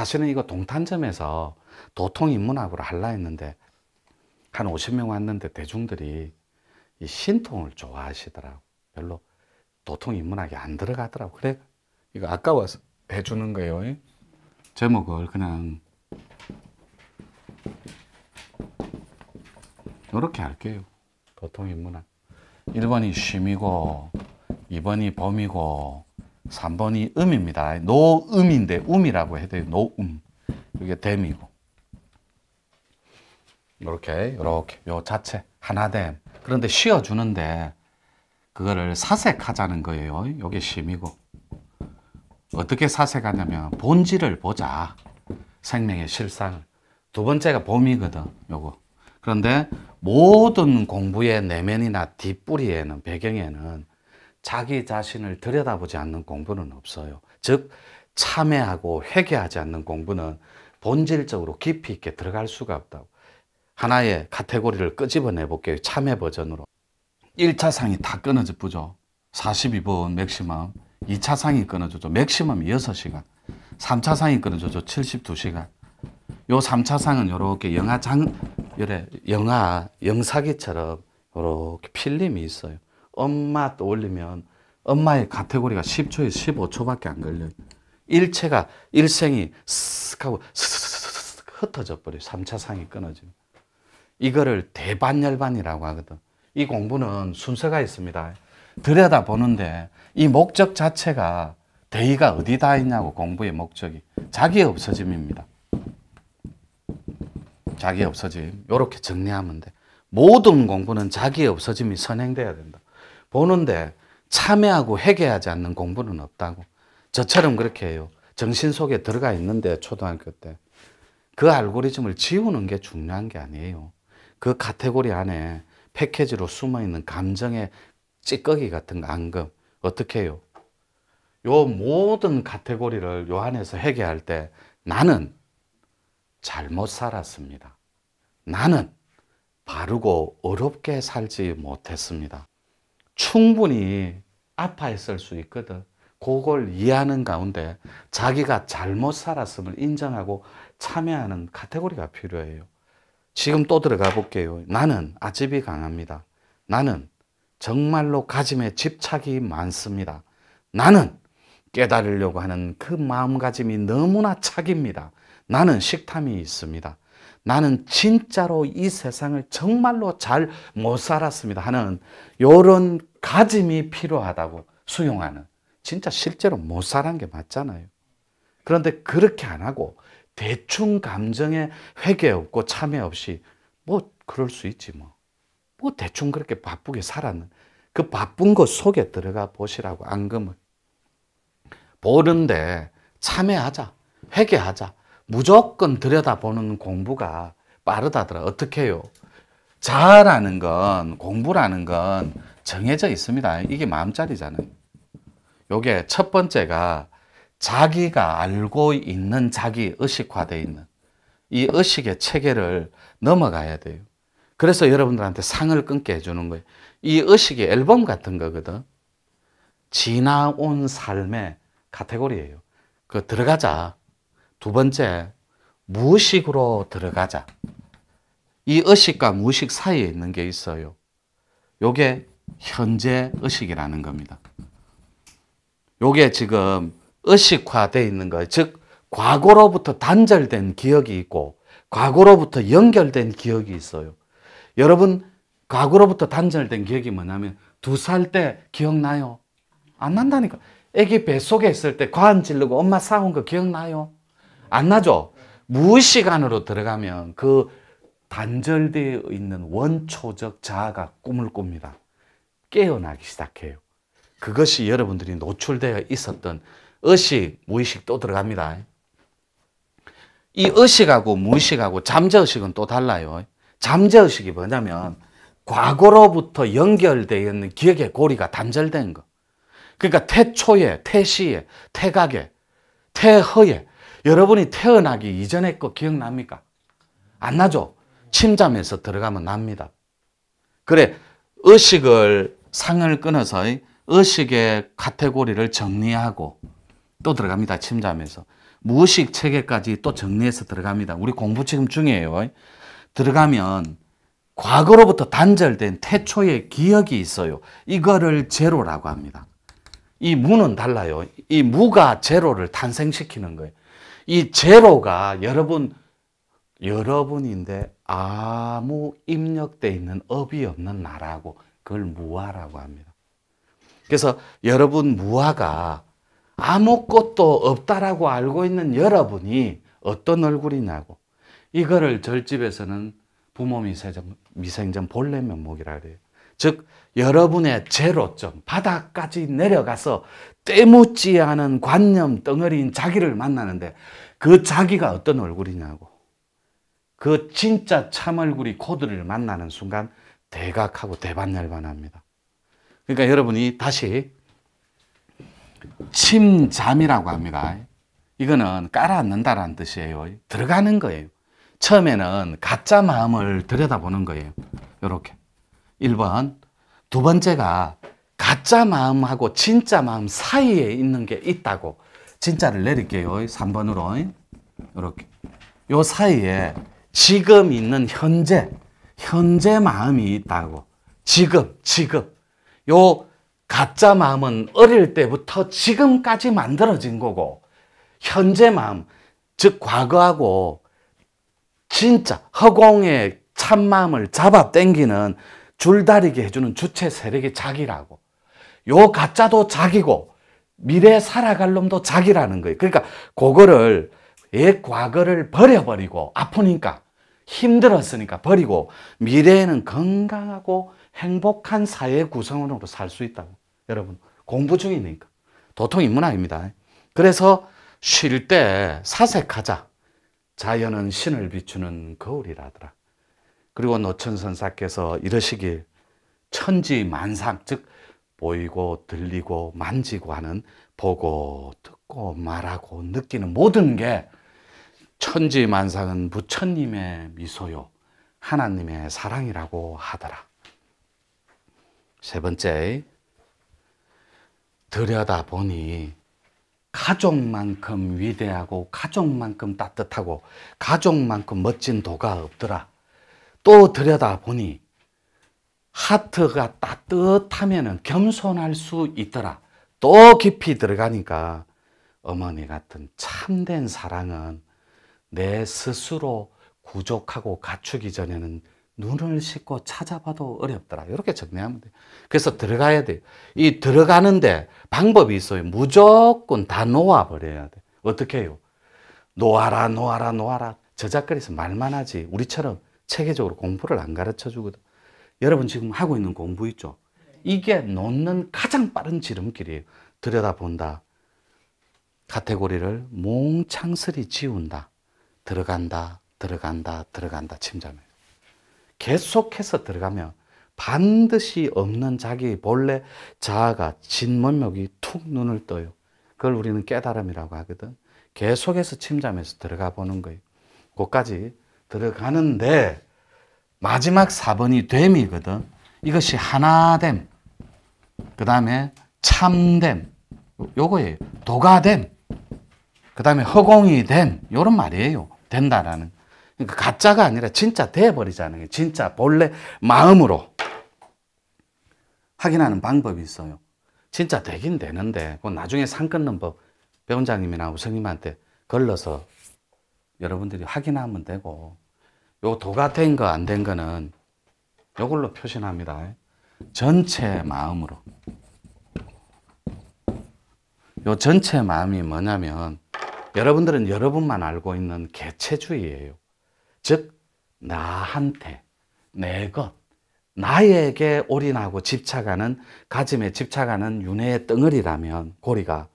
사실은 이거 동탄점에서 도통 인문학으로 할라 했는데 한 50명 왔는데 대중들이 이 신통을 좋아하시더라고. 별로 도통 인문학이 안 들어가더라고. 그래 이거 아까워서 해주는 거예요. 제목을 그냥 이렇게 할게요. 도통 인문학. 1번이 쉼이고 2번이 범이고 3번이 음입니다. 노음인데 음이라고 해야 돼요. 노음. 이게 댐이고. 이렇게 이렇게 요 자체 하나됨. 그런데 쉬어 주는데 그거를 사색하자는 거예요. 요게 심이고. 어떻게 사색하냐면 본질을 보자. 생명의 실상을. 두 번째가 봄이거든. 요거. 그런데 모든 공부의 내면이나 뒷뿌리에는 배경에는 자기 자신을 들여다보지 않는 공부는 없어요. 즉, 참회하고 회개하지 않는 공부는 본질적으로 깊이 있게 들어갈 수가 없다고. 하나의 카테고리를 끄집어내 볼게요. 참회 버전으로. 1차 상이 다 끊어져 보죠. 4 2번 맥시멈. 2차 상이 끊어져죠. 맥시멈 6시간. 3차 상이 끊어져죠. 72시간. 요 3차 상은 요렇게 영화 장, 요래, 영화, 영사기처럼 요렇게 필름이 있어요. 엄마 떠올리면 엄마의 카테고리가 10초에 15초밖에 안 걸려요. 일체가 일생이 쓱 하고 쓱 흩어져 버려요. 3차 상이 끊어지면. 이거를 대반열반이라고 하거든. 이 공부는 순서가 있습니다. 들여다보는데 이 목적 자체가 대의가 어디 다 있냐고 공부의 목적이 자기의 없어짐입니다. 자기의 없어짐 이렇게 정리하면 돼. 모든 공부는 자기의 없어짐이 선행돼야 된다. 보는데 참여하고 회개하지 않는 공부는 없다고. 저처럼 그렇게 해요. 정신 속에 들어가 있는데 초등학교 때. 그 알고리즘을 지우는 게 중요한 게 아니에요. 그 카테고리 안에 패키지로 숨어 있는 감정의 찌꺼기 같은 앙금. 어떻게 해요? 요 모든 카테고리를 요 안에서 해결할 때 나는 잘못 살았습니다. 나는 바르고 어렵게 살지 못했습니다. 충분히 아파했을 수 있거든. 그걸 이해하는 가운데 자기가 잘못 살았음을 인정하고 참여하는 카테고리가 필요해요. 지금 또 들어가 볼게요. 나는 아집이 강합니다. 나는 정말로 가짐에 집착이 많습니다. 나는 깨달으려고 하는 그 마음가짐이 너무나 착입니다. 나는 식탐이 있습니다. 나는 진짜로 이 세상을 정말로 잘 못 살았습니다 하는 이런 가짐이 필요하다고 수용하는 진짜 실제로 못 살한 게 맞잖아요. 그런데 그렇게 안 하고 대충 감정에 회개 없고 참회 없이 뭐 그럴 수 있지 뭐. 뭐 대충 그렇게 바쁘게 살았는 그 바쁜 것 속에 들어가 보시라고 앙금을 보는데 참회하자 회개하자 무조건 들여다보는 공부가 빠르다더라 어떻게 해요? 자라는 건 공부라는 건 정해져 있습니다. 이게 마음짜리잖아요. 요게 첫 번째가 자기가 알고 있는 자기 의식화되 있는 이 의식의 체계를 넘어가야 돼요. 그래서 여러분들한테 상을 끊게 해주는 거예요. 이 의식이 앨범 같은 거거든. 지나온 삶의 카테고리예요. 그 들어가자. 두 번째, 무의식으로 들어가자. 이 의식과 무의식 사이에 있는 게 있어요. 요게 현재 의식이라는 겁니다. 요게 지금 의식화되어 있는 거, 즉, 과거로부터 단절된 기억이 있고, 과거로부터 연결된 기억이 있어요. 여러분, 과거로부터 단절된 기억이 뭐냐면, 두 살 때 기억나요? 안 난다니까. 애기 뱃속에 있을 때 과한 질르고 엄마 싸운 거 기억나요? 안 나죠? 무의식안으로 들어가면 그 단절되어 있는 원초적 자아가 꿈을 꿉니다. 깨어나기 시작해요. 그것이 여러분들이 노출되어 있었던 의식, 무의식 또 들어갑니다. 이 의식하고 무의식하고 잠재의식은 또 달라요. 잠재의식이 뭐냐면 과거로부터 연결되어 있는 기억의 고리가 단절된 거. 그러니까 태초에, 태시에, 태각에, 태허에 여러분이 태어나기 이전의 거 기억납니까? 안 나죠? 침잠에서 들어가면 납니다. 그래, 의식을 상을 끊어서 의식의 카테고리를 정리하고 또 들어갑니다. 침잠에서. 무의식 체계까지 또 정리해서 들어갑니다. 우리 공부 지금 중이에요. 들어가면 과거로부터 단절된 태초의 기억이 있어요. 이거를 제로라고 합니다. 이 무는 달라요. 이 무가 제로를 탄생시키는 거예요. 이 제로가 여러분, 여러분인데 아무 입력돼 있는 업이 없는 나라고 그걸 무화라고 합니다. 그래서 여러분 무화가 아무것도 없다라고 알고 있는 여러분이 어떤 얼굴이냐고 이거를 절집에서는 부모 미생전, 본래 면목이라 그래요. 즉 여러분의 제로점 바닥까지 내려가서 때묻지 않은 관념 덩어리인 자기를 만나는데 그 자기가 어떤 얼굴이냐고 그 진짜 참 얼굴이 코드를 만나는 순간 대각하고 대반열반합니다. 그러니까 여러분이 다시 침잠이라고 합니다. 이거는 깔아앉는다라는 뜻이에요. 들어가는 거예요. 처음에는 가짜 마음을 들여다보는 거예요. 이렇게. 1번. 두 번째가 가짜 마음하고 진짜 마음 사이에 있는 게 있다고. 진짜를 내릴게요. 3번으로. 이렇게. 요 사이에 지금 있는 현재 현재 마음이 있다고. 지금, 지금. 요 가짜 마음은 어릴 때부터 지금까지 만들어진 거고, 현재 마음, 즉, 과거하고 진짜 허공의 참마음을 잡아 땡기는 줄다리게 해주는 주체 세력이 자기라고. 요 가짜도 자기고, 미래 살아갈 놈도 자기라는 거예요. 그러니까, 그거를, 옛 과거를 버려버리고, 아프니까, 힘들었으니까 버리고 미래에는 건강하고 행복한 사회 구성원으로 살 수 있다고. 여러분, 공부 중이니까. 도통 인문학입니다. 그래서 쉴 때 사색하자. 자연은 신을 비추는 거울이라더라. 그리고 노천선사께서 이러시길 천지 만상, 즉, 보이고 들리고 만지고 하는 보고 듣고 말하고 느끼는 모든 게 천지만상은 부처님의 미소요 하나님의 사랑이라고 하더라. 세 번째, 들여다보니 가족만큼 위대하고 가족만큼 따뜻하고 가족만큼 멋진 도가 없더라. 또 들여다보니 하트가 따뜻하면 겸손할 수 있더라. 또 깊이 들어가니까 어머니 같은 참된 사랑은 내 스스로 부족하고 갖추기 전에는 눈을 씻고 찾아봐도 어렵더라. 이렇게 정리하면 돼 그래서 들어가야 돼이 들어가는데 방법이 있어요. 무조건 다 놓아버려야 돼. 어떻게 해요? 놓아라, 놓아라, 놓아라. 저작거리에서 말만 하지. 우리처럼 체계적으로 공부를 안 가르쳐 주거든. 여러분 지금 하고 있는 공부 있죠? 이게 놓는 가장 빠른 지름길이에요. 들여다본다. 카테고리를 몽창스리 지운다. 들어간다, 들어간다, 들어간다, 침잠에. 계속해서 들어가면 반드시 없는 자기 본래 자아가 진면목이 툭 눈을 떠요. 그걸 우리는 깨달음이라고 하거든. 계속해서 침잠에서 들어가 보는 거예요. 그까지 들어가는데 마지막 4번이 됨이거든. 이것이 하나됨. 그 다음에 참됨. 요거예요. 도가됨. 그 다음에 허공이 됨. 요런 말이에요. 된다라는. 그러니까 가짜가 아니라 진짜 돼버리자는 게 진짜 본래 마음으로 확인하는 방법이 있어요. 진짜 되긴 되는데 그 나중에 산 끊는 법 배원장님이나 우선님한테 걸러서 여러분들이 확인하면 되고 요 도가 된 거 안 된 거는 요걸로 표시합니다. 전체 마음으로 요 전체 마음이 뭐냐면 여러분들은 여러분만 알고 있는 개체주의예요. 즉, 나한테, 내 것, 나에게 올인하고 집착하는, 가짐에 집착하는 윤회의 덩어리라면 고리가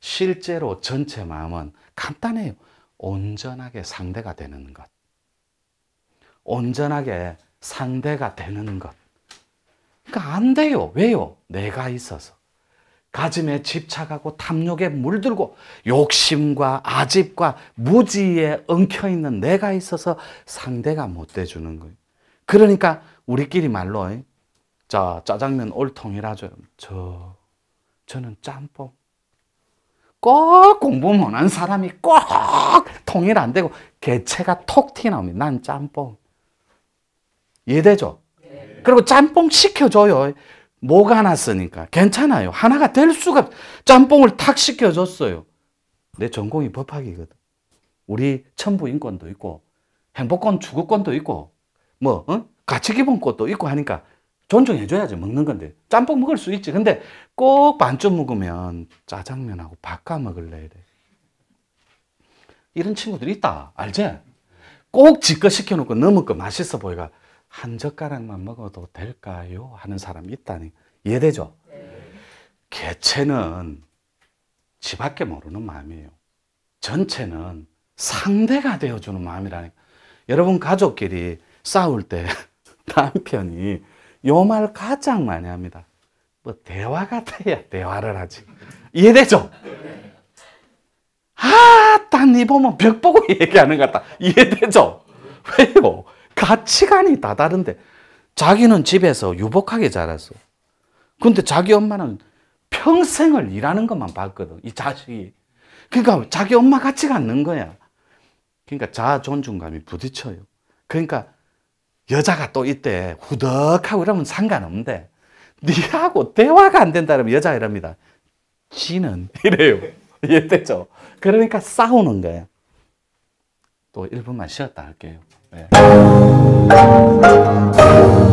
실제로 전체 마음은 간단해요. 온전하게 상대가 되는 것. 온전하게 상대가 되는 것. 그러니까 안 돼요. 왜요? 내가 있어서. 가짐에 집착하고 탐욕에 물들고 욕심과 아집과 무지에 엉켜 있는 내가 있어서 상대가 못 대주는 거예요. 그러니까 우리끼리 말로 자 짜장면 올통이라죠. 저 저는 짬뽕. 꼭 공부 못 한 사람이 꼭 통일 안 되고 개체가 톡 튀나옵니다. 난 짬뽕. 이해되죠? 네. 그리고 짬뽕 시켜줘요. 뭐가 났으니까 괜찮아요. 하나가 될 수가 짬뽕을 탁 시켜줬어요. 내 전공이 법학이거든. 우리 천부 인권도 있고 행복권 주거권도 있고 뭐 어? 가치기본권도 있고 하니까 존중해줘야지 먹는 건데 짬뽕 먹을 수 있지. 근데 꼭 반쯤 먹으면 짜장면하고 밥꿔 먹을래 이래. 이런 친구들이 있다. 알지? 꼭 지껏 시켜놓고 넘은 거 맛있어 보이가 한 젓가락만 먹어도 될까요? 하는 사람이 있다니. 이해되죠? 네. 개체는 지밖에 모르는 마음이에요. 전체는 상대가 되어주는 마음이라니. 여러분 가족끼리 싸울 때 남편이 요 말 가장 많이 합니다. 뭐 대화 같아야 대화를 하지. 이해되죠? 아, 딴니 보면 벽 보고 얘기하는 것 같다. 이해되죠? 왜요? 가치관이 다 다른데 자기는 집에서 유복하게 자랐어. 근데 자기 엄마는 평생을 일하는 것만 봤거든. 이 자식이. 그러니까 자기 엄마 같지가 않는 거야. 그러니까 자아 존중감이 부딪혀요. 그러니까 여자가 또 이때 후덕하고 이러면 상관없는데 니하고 대화가 안 된다 면 여자가 이랍니다. 지는 이래요. 이해됐죠? 그러니까 싸우는 거야. 또 1분만 쉬었다 할게요. É.